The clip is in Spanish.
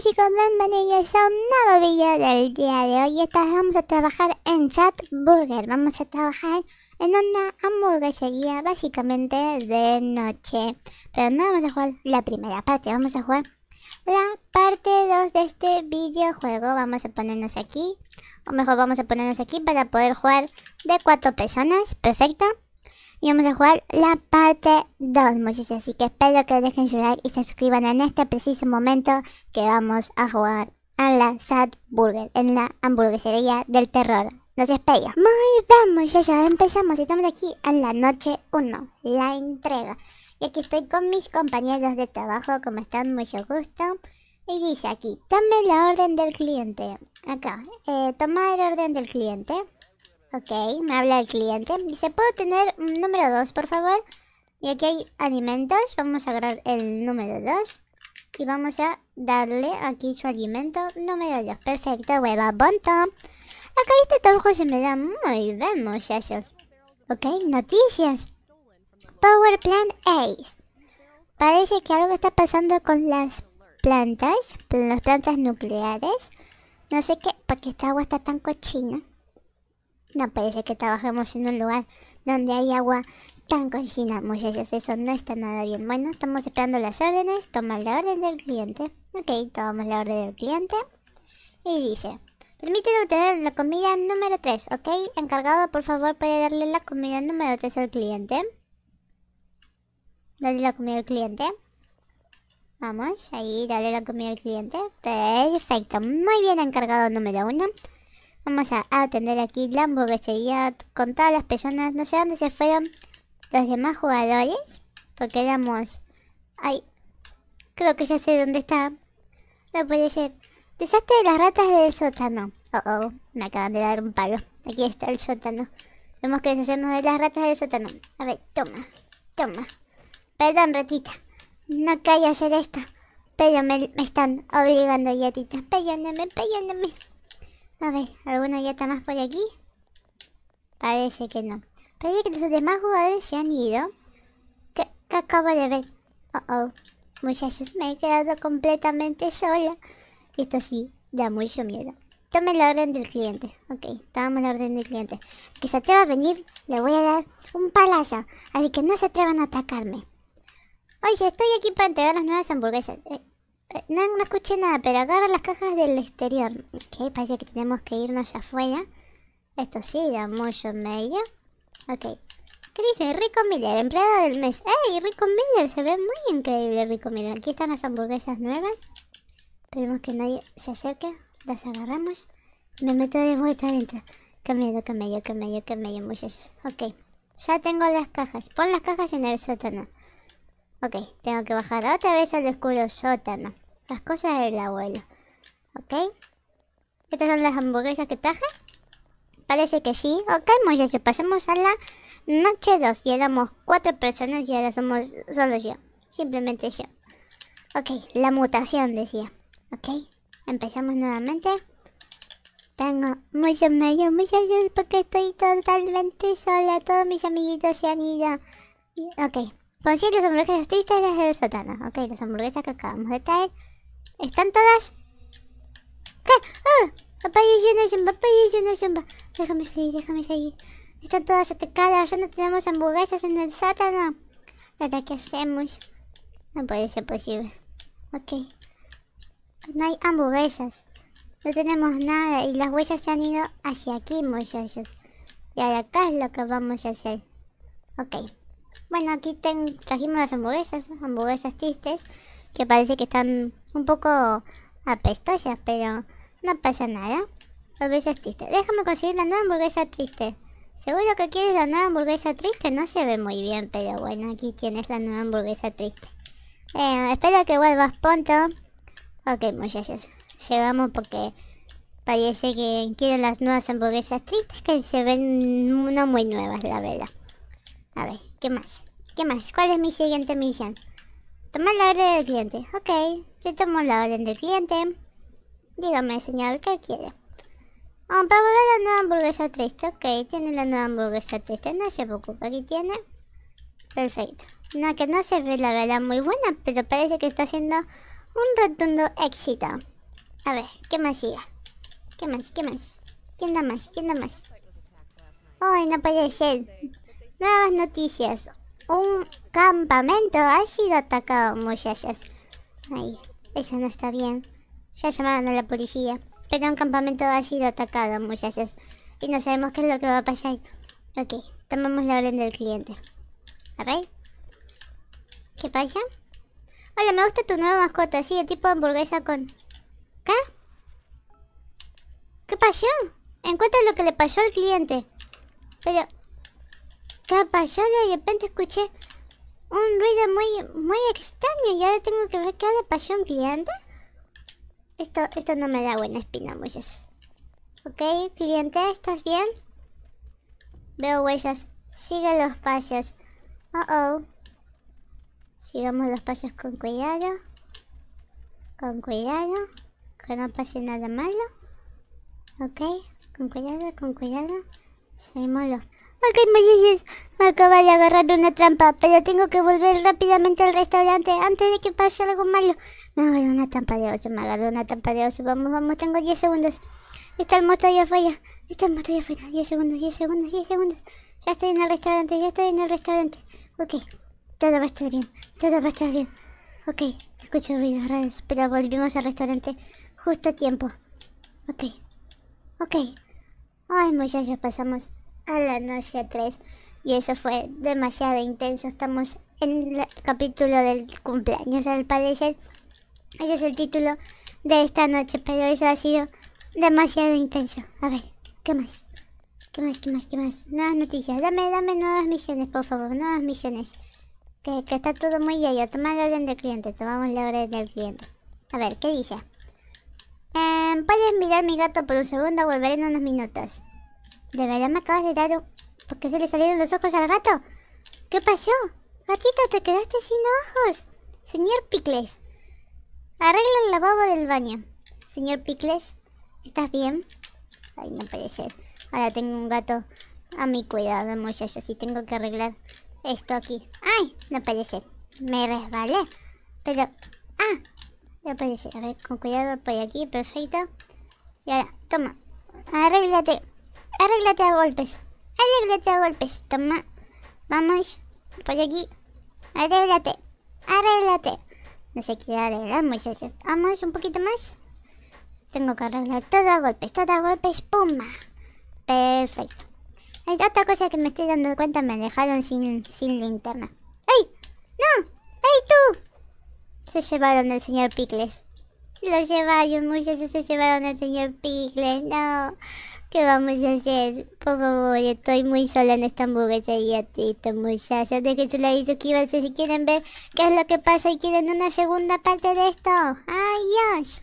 chicos, bienvenidos a un nuevo video del día de hoy. Esta vamos a trabajar en Chat Burger. Vamos a trabajar en una hamburguesería básicamente de noche. Pero no vamos a jugar la primera parte, vamos a jugar la parte 2 de este videojuego. Vamos a ponernos aquí, o mejor vamos a ponernos aquí para poder jugar de cuatro personas. Perfecto y vamos a jugar la parte 2 muchachos, así que espero que dejen su like y se suscriban en este preciso momento que vamos a jugar a la Sad Burger, en la hamburguesería del terror. los espero. Muy bien muchachos, empezamos, estamos aquí en la noche 1, la entrega. Y aquí estoy con mis compañeros de trabajo, como están, mucho gusto. Y dice aquí, tome la orden del cliente. Acá, eh, tomar orden del cliente. Ok, me habla el cliente. Dice, ¿puedo tener un número 2, por favor? Y aquí hay alimentos. Vamos a agarrar el número 2. Y vamos a darle aquí su alimento número 2. Perfecto, hueva, bonto. Acá este trabajo se me da muy bien, muchachos. Ok, noticias. Power Plant Ace. Parece que algo está pasando con las plantas, Con las plantas nucleares. No sé qué, porque esta agua está tan cochina. No parece que trabajemos en un lugar donde hay agua tan cochina, muchachos. Eso no está nada bien. Bueno, estamos esperando las órdenes. Toma la orden del cliente. Ok, tomamos la orden del cliente. Y dice... Permíteme obtener la comida número 3, ¿ok? Encargado, por favor, puede darle la comida número 3 al cliente. Dale la comida al cliente. Vamos, ahí, dale la comida al cliente. Perfecto, muy bien encargado número 1. Vamos a, atender aquí aquí que seguía con todas las personas. No sé dónde se fueron los demás jugadores. Porque éramos... Ay, creo que ya sé dónde está. No puede ser. Desastre de las ratas del sótano. Oh, oh, me acaban de dar un palo. Aquí está el sótano. Tenemos que deshacernos de las ratas del sótano. A ver, toma, toma. Perdón, ratita. No a hacer esto. Pero me, están obligando, tita. Perdóname, perdóname. A ver, ¿alguno ya está más por aquí? Parece que no. Parece que los demás jugadores se han ido. ¿Qué, acabo de ver? Oh, oh. Muchachos, me he quedado completamente sola. Esto sí, da mucho miedo. Tome la orden del cliente. Ok, tomamos la orden del cliente. Que se atreva a venir, le voy a dar un palazo. Así que no se atrevan a atacarme. Oye, estoy aquí para entregar las nuevas hamburguesas. Eh, eh, no, escuché nada, pero agarra las cajas del exterior. Ok, parece que tenemos que irnos afuera. Esto sí ya mucho medio. Ok. ¿Qué dice? Rico Miller, empleado del mes. ¡Ey! Rico Miller, se ve muy increíble Rico Miller. Aquí están las hamburguesas nuevas. Esperemos que nadie se acerque. Las agarramos. Me meto de vuelta adentro. Camello, camello, camello, camello, muchachos. Ok. Ya tengo las cajas. Pon las cajas en el sótano. Ok, tengo que bajar otra vez al oscuro sótano. Las cosas del abuelo. Ok. Estas son las hamburguesas que traje. Parece que sí. Ok, muchachos, pasamos a la noche 2. Y éramos cuatro personas y ahora somos solo yo. Simplemente yo. Ok, la mutación decía. Ok, empezamos nuevamente. Tengo miedo, medios, miedo porque estoy totalmente sola. Todos mis amiguitos se han ido. Ok, Consigue las hamburguesas tristes desde el sótano. Ok, las hamburguesas que acabamos de traer. ¿Están todas? ¿Qué? ¡Ah! Papá y yo no papá y Déjame salir, déjame salir. Están todas atacadas, ya no tenemos hamburguesas en el sótano. ¿Qué hacemos. No puede ser posible. Ok. No hay hamburguesas. No tenemos nada y las huellas se han ido hacia aquí, muchachos. Y ahora acá es lo que vamos a hacer. Ok. Bueno, aquí trajimos las hamburguesas, hamburguesas tristes, que parece que están un poco apestosas, pero no pasa nada. Hamburguesas tristes. Déjame conseguir la nueva hamburguesa triste. Seguro que quieres la nueva hamburguesa triste, no se ve muy bien, pero bueno, aquí tienes la nueva hamburguesa triste. espero que vuelvas pronto. Ok, muchachos, llegamos porque parece que quieren las nuevas hamburguesas tristes que se ven no muy nuevas, la verdad. A ver, ¿qué más? ¿Qué más? ¿Cuál es mi siguiente misión? Tomar la orden del cliente. Ok, yo tomo la orden del cliente. Dígame, señor, ¿qué quiere? Vamos ah, para probar la nueva hamburguesa triste. Ok, tiene la nueva hamburguesa triste. No se preocupe, aquí tiene. Perfecto. No, que no se ve la verdad muy buena, pero parece que está haciendo un rotundo éxito. A ver, ¿qué más sigue? ¿Qué más? ¿Qué más? ¿Quién da más? ¿Quién da más? Ay, no puede ser. Nuevas noticias. Un campamento ha sido atacado, muchachos. Ay, eso no está bien. Ya llamaron a la policía. Pero un campamento ha sido atacado, muchachos. Y no sabemos qué es lo que va a pasar. Ok, tomamos la orden del cliente. A ver. ¿Qué pasa? Hola, me gusta tu nueva mascota. Sí, el tipo de hamburguesa con... ¿Qué? ¿Qué pasó? Encuentra lo que le pasó al cliente. Pero... ¿Qué Yo de repente escuché un ruido muy, muy extraño y ahora tengo que ver qué le pasó a un cliente. Esto, esto no me da buena espina, muchachos. Ok, cliente, ¿estás bien? Veo huellas. Sigue los pasos. Oh, oh. Sigamos los pasos con cuidado. Con cuidado. Que no pase nada malo. Ok, con cuidado, con cuidado. Seguimos los... Ok, Moisés me acaba de agarrar una trampa, pero tengo que volver rápidamente al restaurante antes de que pase algo malo. Me agarró una trampa de oso, me agarró una trampa de oso. Vamos, vamos, tengo 10 segundos. Está el moto allá afuera, está el moto allá afuera. 10 segundos, 10 segundos, 10 segundos. Ya estoy en el restaurante, ya estoy en el restaurante. Ok, todo va a estar bien, todo va a estar bien. Ok, escucho ruidos raros, pero volvimos al restaurante justo a tiempo. Ok, ok. Ay, muchachos, pasamos a la noche 3 y eso fue demasiado intenso. Estamos en el capítulo del cumpleaños al parecer. Ese es el título de esta noche, pero eso ha sido demasiado intenso. A ver, ¿qué más? ¿Qué más? ¿Qué más? ¿Qué más? Nuevas noticias. Dame, dame nuevas misiones, por favor. Nuevas misiones. Que, está todo muy yayo. Toma la orden del cliente. Tomamos la orden del cliente. A ver, ¿qué dice? Em, puedes mirar mi gato por un segundo. Volveré en unos minutos. De verdad me acabas de dar un... ¿Por qué se le salieron los ojos al gato? ¿Qué pasó? Gatito, te quedaste sin ojos. Señor Picles. Arregla el lavabo del baño. Señor Picles, ¿estás bien? Ay, no puede Ahora tengo un gato a mi cuidado, muchachos. Y tengo que arreglar esto aquí. ¡Ay! No puede Me resbalé. Pero... ¡Ah! No puede ser. A ver, con cuidado por aquí. Perfecto. Y ahora, toma. Arréglate. Arréglate a golpes. Arréglate a golpes. Toma. Vamos. Por aquí. Arréglate. Arréglate. No sé qué arreglar, muchachos. Vamos un poquito más. Tengo que arreglar todo a golpes. Todo a golpes. ¡Pumba! Perfecto. Hay otra cosa que me estoy dando cuenta. Me dejaron sin, sin linterna. ¡Ey! ¡No! ¡Ey tú! Se llevaron al señor Picles. Lo llevaron, muchachos. Se llevaron al señor Pickles. ¡No! ¿Qué vamos a hacer? Por favor, estoy muy sola en esta estoy muy muchachos. De que tú la suscríbanse si quieren ver qué es lo que pasa y quieren una segunda parte de esto. ¡Adiós!